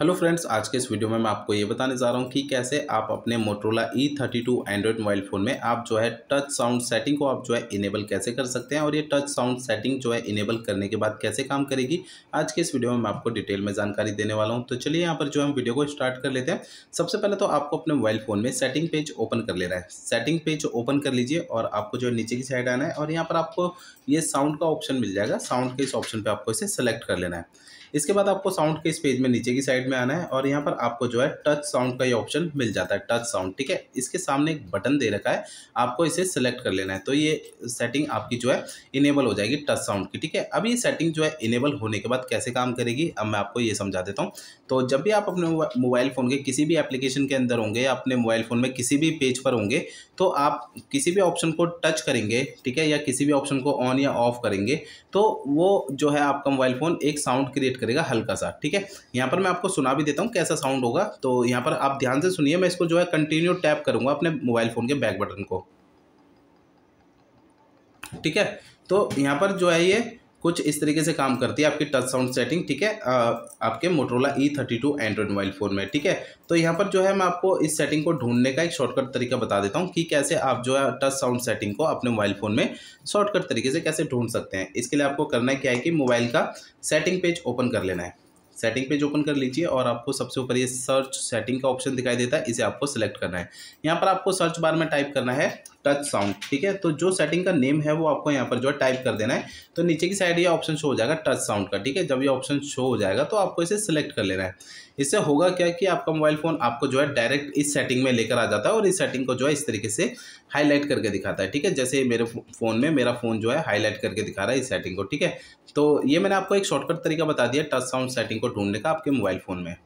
hello friends आज के इस वीडियो में मैं आपको ये बताने जा रहा हूँ कि कैसे आप अपने Motorola E thirty two Android mobile phone में आप जो है टच साउंड सेटिंग को आप जो है इनेबल कैसे कर सकते हैं और ये टच साउंड सेटिंग जो है इनेबल करने के बाद कैसे काम करेगी आज के इस वीडियो में मैं आपको डिटेल में जानकारी देने वाला हूँ तो चलिए यहाँ पर जो है वीडियो को स्टार्ट कर लेते हैं सबसे पहले तो आपको अपने मोबाइल फ़ोन में सेटिंग पेज ओपन कर लेना है सेटिंग पेज ओपन कर लीजिए और आपको जो है नीचे की साइड आना है और यहाँ पर आपको ये साउंड का ऑप्शन मिल जाएगा साउंड के इस ऑप्शन पर आपको इसे सेलेक्ट कर लेना है इसके बाद आपको साउंड के इस पेज में नीचे की साइड साइड में आना है और यहाँ पर आपको जो है टच साउंड का ये ऑप्शन मिल जाता है टच साउंड ठीक है इसके सामने एक बटन दे रखा है आपको इसे सेलेक्ट कर लेना है तो ये सेटिंग आपकी जो है इनेबल हो जाएगी टच साउंड की ठीक है अब ये सेटिंग जो है इनेबल होने के बाद कैसे काम करेगी अब मैं आपको ये समझा देता हूँ तो जब भी आप अपने मोबाइल फ़ोन के किसी भी एप्लीकेशन के अंदर होंगे या अपने मोबाइल फ़ोन में किसी भी पेज पर होंगे तो आप किसी भी ऑप्शन को टच करेंगे ठीक है या किसी भी ऑप्शन को ऑन या ऑफ करेंगे तो वो जो है आपका मोबाइल फ़ोन एक साउंड क्रिएट करेगा हल्का सा ठीक है यहाँ पर मैं आपको सुना भी देता हूँ कैसा साउंड होगा तो यहाँ पर आप ध्यान से सुनिए मैं इसको जो है कंटिन्यू टैप करूँगा अपने मोबाइल फ़ोन के बैक बटन को ठीक है तो यहाँ पर जो है ये कुछ इस तरीके से काम करती है आपकी टच साउंड सेटिंग ठीक है आ, आपके Motorola E thirty two Android mobile phone में ठीक है तो यहाँ पर जो है मैं आपको इस सेटिंग को ढूंढने का एक शॉर्टकट तरीका बता देता हूँ कि कैसे आप जो है टच साउंड सेटिंग को अपने मोबाइल फ़ोन में शॉर्टकट तरीके से कैसे ढूंढ सकते हैं इसके लिए आपको करना है क्या है कि मोबाइल का सेटिंग पेज ओपन कर लेना है सेटिंग पेज ओपन कर लीजिए और आपको सबसे ऊपर ये सर्च सेटिंग का ऑप्शन दिखाई देता है इसे आपको सेलेक्ट करना है यहाँ पर आपको सर्च बार में टाइप करना है टच साउंड ठीक है तो जो सेटिंग का नेम है वो आपको यहाँ पर जो है टाइप कर देना है तो नीचे की साइड ये ऑप्शन शो हो जाएगा टच साउंड का ठीक है जब ये ऑप्शन शो हो जाएगा तो आपको इसे सिलेक्ट कर लेना है इससे होगा क्या कि आपका मोबाइल फ़ोन आपको जो है डायरेक्ट इस सेटिंग में लेकर आ जाता है और इस सेटिंग को जो है इस तरीके से हाईलाइट करके दिखाता है ठीक है जैसे मेरे फ़ोन में मेरा फ़ोन जो है हाईलाइट करके दिखा रहा है इस सेटिंग को ठीक है तो ये मैंने आपको एक शॉर्टकट तरीका बता दिया टच साउंड सेटिंग को को ढूंढने का आपके मोबाइल फ़ोन में